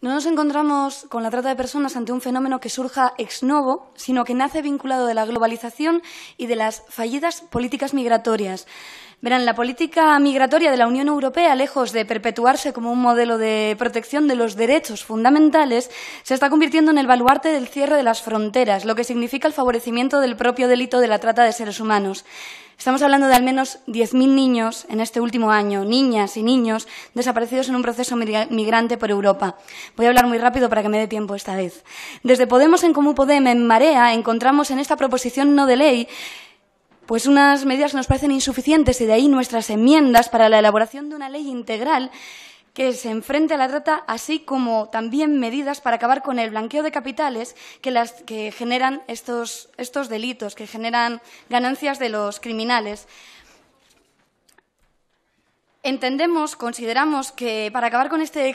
No nos encontramos con la trata de personas ante un fenómeno que surja ex novo, sino que nace vinculado de la globalización y de las fallidas políticas migratorias. Verán, la política migratoria de la Unión Europea, lejos de perpetuarse como un modelo de protección de los derechos fundamentales, se está convirtiendo en el baluarte del cierre de las fronteras, lo que significa el favorecimiento del propio delito de la trata de seres humanos. Estamos hablando de al menos 10.000 niños en este último año, niñas y niños desaparecidos en un proceso migrante por Europa. Voy a hablar muy rápido para que me dé tiempo esta vez. Desde Podemos en Comú Podem, en Marea, encontramos en esta proposición no de ley pues unas medidas nos parecen insuficientes y de ahí nuestras enmiendas para la elaboración de una ley integral que se enfrente a la trata, así como también medidas para acabar con el blanqueo de capitales que, generan estos, estos delitos, que generan ganancias de los criminales. Entendemos, consideramos que para acabar con este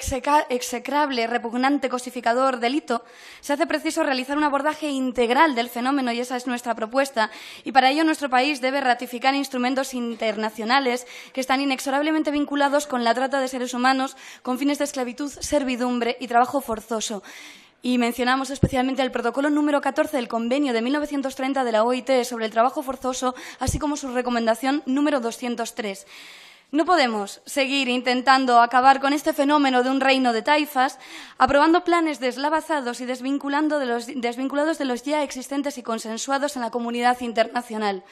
execrable, repugnante, cosificador delito, se hace preciso realizar un abordaje integral del fenómeno y esa es nuestra propuesta. Y para ello nuestro país debe ratificar instrumentos internacionales que están inexorablemente vinculados con la trata de seres humanos con fines de esclavitud, servidumbre y trabajo forzoso. Y mencionamos especialmente el protocolo número 14 del convenio de 1930 de la OIT sobre el trabajo forzoso, así como su recomendación número 203. No podemos seguir intentando acabar con este fenómeno de un reino de taifas, aprobando planes deslavazados y desvinculados de los ya existentes y consensuados en la comunidad internacional.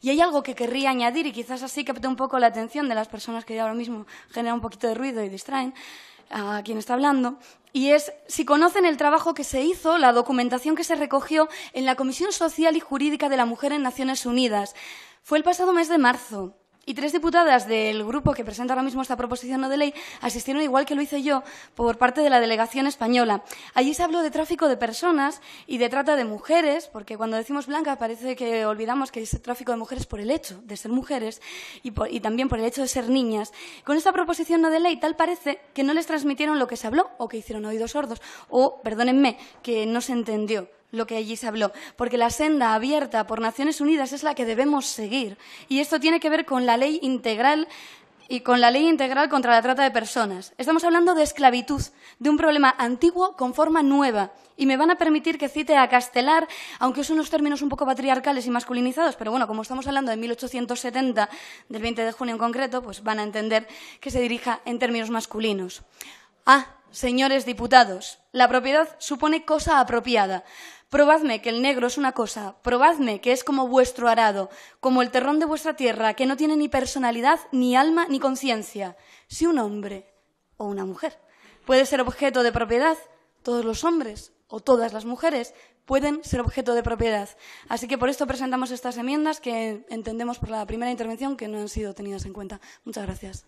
Y hay algo que querría añadir, y quizás así capte un poco la atención de las personas que ahora mismo generan un poquito de ruido y distraen a quien está hablando, y es si conocen el trabajo que se hizo, la documentación que se recogió en la Comisión Social y Jurídica de la Mujer en Naciones Unidas. Fue el pasado mes de marzo. Y tres diputadas del grupo que presenta ahora mismo esta proposición no de ley asistieron, igual que lo hice yo, por parte de la delegación española. Allí se habló de tráfico de personas y de trata de mujeres, porque cuando decimos blanca parece que olvidamos que es tráfico de mujeres por el hecho de ser mujeres y, y también por el hecho de ser niñas. Con esta proposición no de ley tal parece que no les transmitieron lo que se habló o que hicieron oídos sordos o, perdónenme, que no se entendió lo que allí se habló, porque la senda abierta por Naciones Unidas es la que debemos seguir. Y esto tiene que ver con la ley integral y con la ley integral contra la trata de personas. Estamos hablando de esclavitud, de un problema antiguo con forma nueva. Y me van a permitir que cite a Castelar, aunque son unos términos un poco patriarcales y masculinizados, pero bueno, como estamos hablando de 1870, del 20 de junio en concreto, pues van a entender que se dirija en términos masculinos. Ah, señores diputados. La propiedad supone cosa apropiada. Probadme que el negro es una cosa, probadme que es como vuestro arado, como el terrón de vuestra tierra, que no tiene ni personalidad, ni alma, ni conciencia. Si un hombre o una mujer puede ser objeto de propiedad, todos los hombres o todas las mujeres pueden ser objeto de propiedad. Así que por esto presentamos estas enmiendas que entendemos por la primera intervención que no han sido tenidas en cuenta. Muchas gracias.